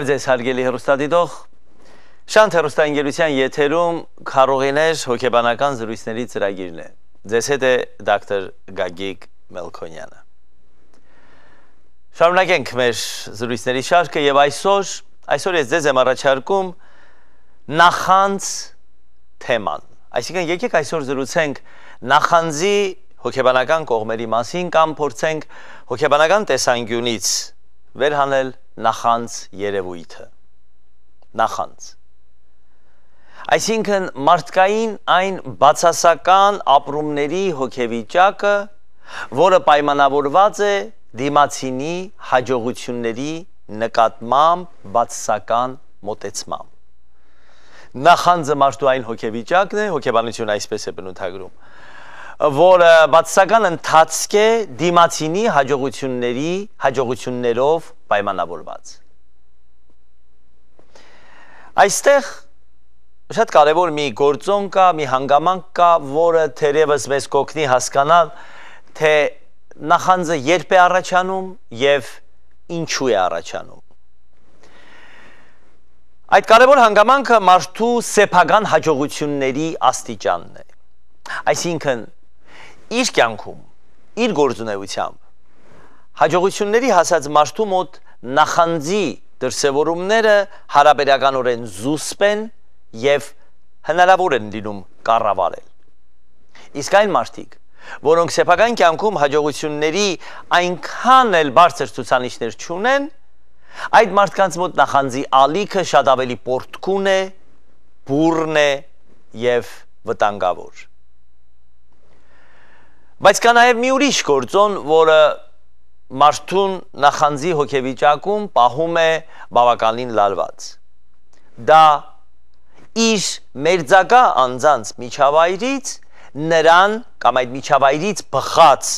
Բարև ձեզ հարգելի հերոստադիտող։ Շանթ հերոստանգերության եթերում քարողիներ հոգեբանական զրույցների ծրագիրն է։ Ձեզ հետ է դոկտոր Գագիկ Մելքոնյանը։ Շարունակենք մեր զրույցների շարքը եւ այսօր այսօր ես ձեզ եմ առաջարկում նախանց թեման։ Այսինքն եկեք այսօր զրուցենք նախանձի հոգեբանական կողմերի մասին կամ փորձենք հոգեբանական տեսանկյունից վերհանել նախանց երևույթը, նախանց։ Այսինքն մարդկային այն բացասական ապրումների հոգևիճակը, որը պայմանավորված է դիմացինի հաջողությունների նկատմամբ բացասական մոտեցմամբ նախանձը մարդու այն հոգևիճակն է, հոգեբանություն այսպես է բնութագրում, որ բացական ընթացք է դիմացինի հաջողությունների հաջողություններով պայմանավորված։ Այստեղ շատ կարևոր մի գործոն կա, մի հանգամանք կա, որը թերևս մեզ կօգնի հասկանալ, թե նախանձը երբ է առաջանում եւ ինչու է առաջանում։ Այդ կարևոր հանգամանքը մարդու սեփական հաջողությունների աստիճանն է։ Այսինքն իր կյանքում, իր գործունեությամբ հաջողությունների հասած մարդու մոտ նախանձի դրսևորումները հարաբերականորեն զուսպ են եւ հնարավոր են լինում կառավարել։ Իսկ այն մարդիկ, որոնք սեփական կյանքում հաջողությունների այնքան էլ բարձր ցուցանիշներ չունեն, այդ մարդկանց մոտ նախանձի ալիքը շատ ավելի պորտկուն է, բուրն է եւ վտանգավոր։ Բայց կա նաև մի ուրիշ գործոն, որը մարդուն նախանձի հոգևիճակում պահում է բավականին լարված։ Դա իր մերձակա անձանց միջավայրից նրան կամ այդ միջավայրից բխած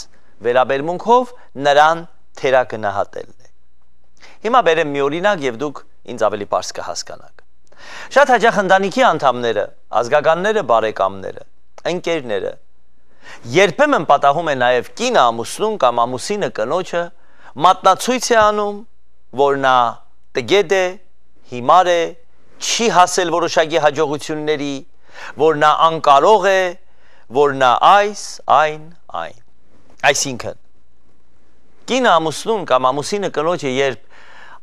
վերաբերմունքով նրան թերակնահատելն է։ Հիմա բերեմ մի օրինակ եւ դուք ինձ ավելի པարս կհասկանաք։ Շատ հաջող ընտանիքի անդամները, ազգականները, բարեկամները, ընկերները, Երբեմն պատահում է նաև կինը ամուսնուն կամ ամուսինը կնոջը մատնացույց է անում, որ նա տգետ է, հիմար է, չի հասել որոշակի հաջողությունների, որ նա անկարող է, որ նա այս, այն, այն։ Այսինքն կինը ամուսնուն կամ ամուսինը կնոջը երբ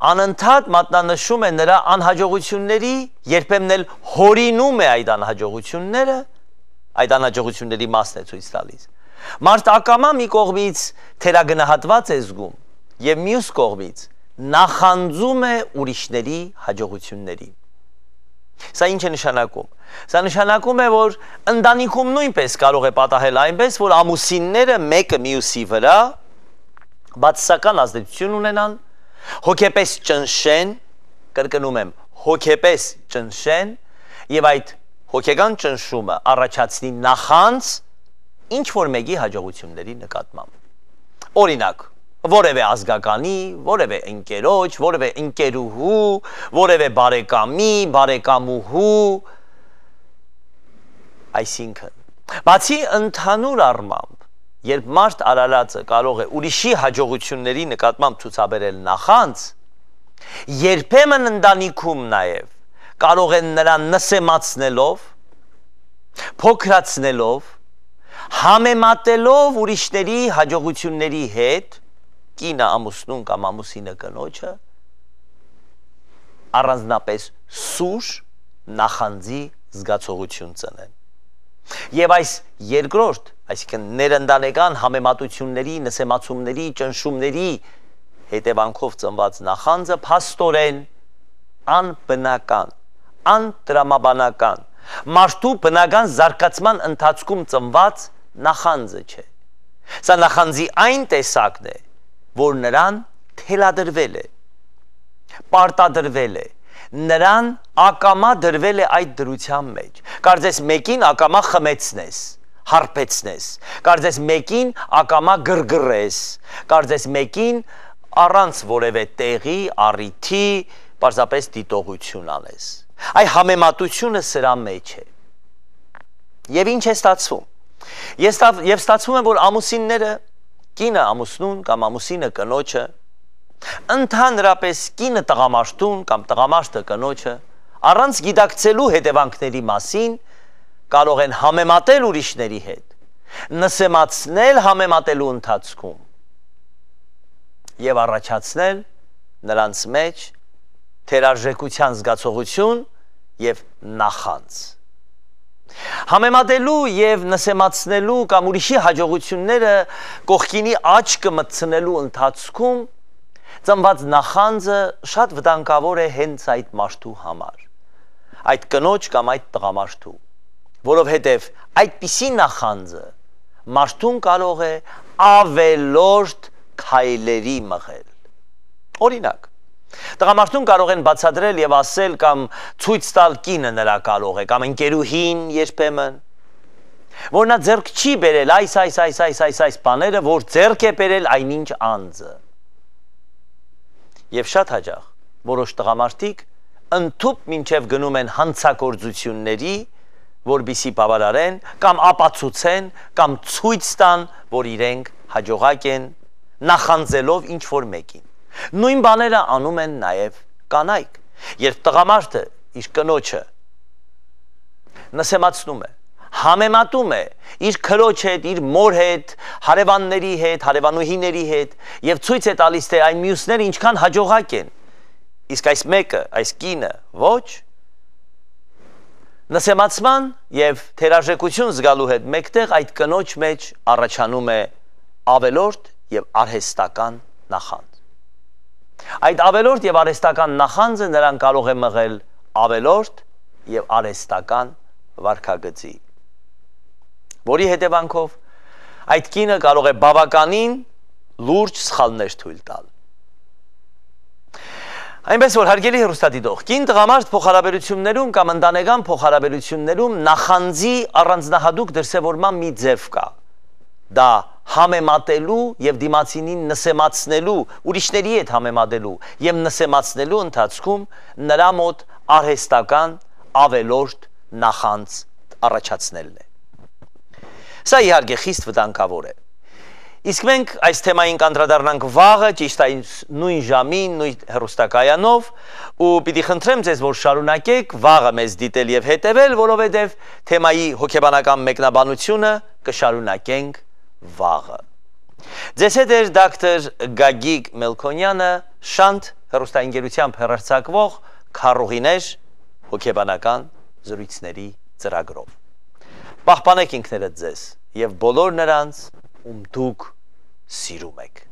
անընդհատ մատնանշում է նրա անհաջողությունների, երբեմն էլ հորինում է այդ անհաջողությունները, Այդ անաջողությունների մասն է ցույց տալիս։ Մարդ ակամա մի կողմից թերագնահատված է զգում եւ մյուս կողմից նախանձում է ուրիշների հաջողությունների։ Սա ինչ է նշանակում։ Սա նշանակում է, որ ընտանիքում նույնպես կարող է պատահել այնպես, որ ամուսինները մեկը մյուսի վրա բացասական ազդեցություն ունենան, հոգեպես ճնշեն, կրկնում եմ, հոգեպես ճնշեն եւ այդ հոգեգան ճնշումը առաջացնի նախանց ինչ որ մեկի հաջողությունների նկատմամբ։ Օրինակ, որևէ ազգականի, որևէ ընկերոջ, որևէ ընկերուհու, որևէ բարեկամի, բարեկամուհու, այսինքն, բացի ընդհանուր առմամբ, երբ մարդ արարածը կարող է ուրիշի հաջողությունների նկատմամբ ցուցաբերել նախանց, երբեմն ընտանիքում նաև կարող են նրան նսեմացնելով, փոքրացնելով, համեմատելով ուրիշների հաջողությունների հետ, կինը ամուսնուն կամ ամուսինը կնոջը, առանձնապես սուր նախանձի զգացողություն ծնեն։ Եվ այս երկրորդ, այսինքն ներընդանեկան համեմատությունների, նսեմացումների, ճնշումների հետևանքով ծնված նախանձը փաստորեն անբնական անտրամաբանական, մարդու բնական զարգացման ընթացքում ծնված նախանձը չէ։ Սա նախանձի այն տեսակն է, որ նրան թելադրվել է, պարտադրվել է, նրան ակամա դրվել է այդ դրության մեջ։ Կարծես մեկին ակամա խմեցնես, հարբեցնես, կարծես մեկին ակամա գրգռես, կարծես մեկին առանց որևէ տեղի, առիթի, պարզապես դիտողություն անես։ Այ համեմատությունը սրա մեջ է։ Եվ ինչ է ստացվում։ Ես տավ, եւ ստացվում է, որ ամուսինները կինը ամուսնուն կամ ամուսինը կնոջը ընդհանրապես կինը տղամարդուն կամ տղամարդը կնոջը առանց գիտակցելու հետևանքների մասին կարող են համեմատել ուրիշների հետ, նսեմացնել համեմատելու ընթացքում եւ առաջացնել նրանց մեջ թերարժեքության զգացողություն եւ նախանց։ Համեմատելու եւ նսեմացնելու կամ ուրիշի հաջողությունները կողքինի աչքը մտցնելու ընթացքում ծնված նախանձը շատ վտանգավոր է հենց այդ մարդու համար։ Այդ կնոջ կամ այդ տղամարդու, որովհետև այդպիսի նախանձը մարդուն կարող է ավելորդ քայլերի մղել։ Օրինակ, Տղամարդուն կարող են բացադրել եւ ասել կամ ցույց տալ կինը նրա կարող է կամ ընկերուհին երբեմն որ նա ձերք չի բերել այս այս այս այս այս այս բաները որ ձերք է բերել այնինչ անձը եւ շատ հաջող որոշ տղամարդիկ ընդཐུպ մինչև գնում են հանցակործությունների որբիսի բավարարեն կամ ապացուցեն կամ ցույց տան որ իրենք հաջողակ են նախանձելով ինչ որ մեկին Նույն բաները անում են նաև կանայք։ Երբ տղամարդը իր կնոջը նսեմացնում է, համեմատում է իր քրոջ հետ, իր մոր հետ, հարևանների հետ, հարևանուհիների հետ եւ ցույց է տալիս թե այն մյուսները ինչքան հաջողակ են։ Իսկ այս մեկը, այս կինը ոչ նսեմացման եւ թերարժեքություն զգալու հետ մեկտեղ այդ կնոջ մեջ առաջանում է ավելորտ եւ արհեստական նախան։ Այդ ավելորդ եւ արեստական նախանձը նրան կարող է մղել ավելորդ եւ արեստական վարքագծի, որի հետևանքով այդ կինը կարող է բավականին լուրջ սխալներ թույլ տալ։ Այնպես որ հարգելի հերոստատիտող, կին տղամարդ փոխհարաբերություններում կամ ընտանեկան փոխհարաբերություններում նախանձի առանձնահատուկ դրսևորման մի ձև կա։ Դա համեմատելու եւ դիմացինին նսեմացնելու, ուրիշների հետ համեմատելու եւ նսեմացնելու ընթացքում նրա մոտ արհեստական ավելորտ նախանց առաջացնելն է։ Սա իհարկե խիստ վտանգավոր է։ Իսկ մենք այս թեմային կանդրադառնանք վաղը, ճիշտ այս նույն ժամին, նույն հերոստակայանով, ու պիտի խնդրեմ ձեզ, որ շարունակեք վաղը մեզ դիտել եւ հետեւել, որովհետեւ թեմայի հոգեբանական մեկնաբանությունը կշարունակենք վաղը։ Ձեզ հետ էր դակտր գագիկ Մելքոնյանը շանտ հեռուստայինգերությամբ հեռարցակվող կարուղիներ հոգեբանական զրույցների ծրագրով։ Պահպանեք ինքներդ ձեզ և բոլոր նրանց, ում դուք սիրում եք։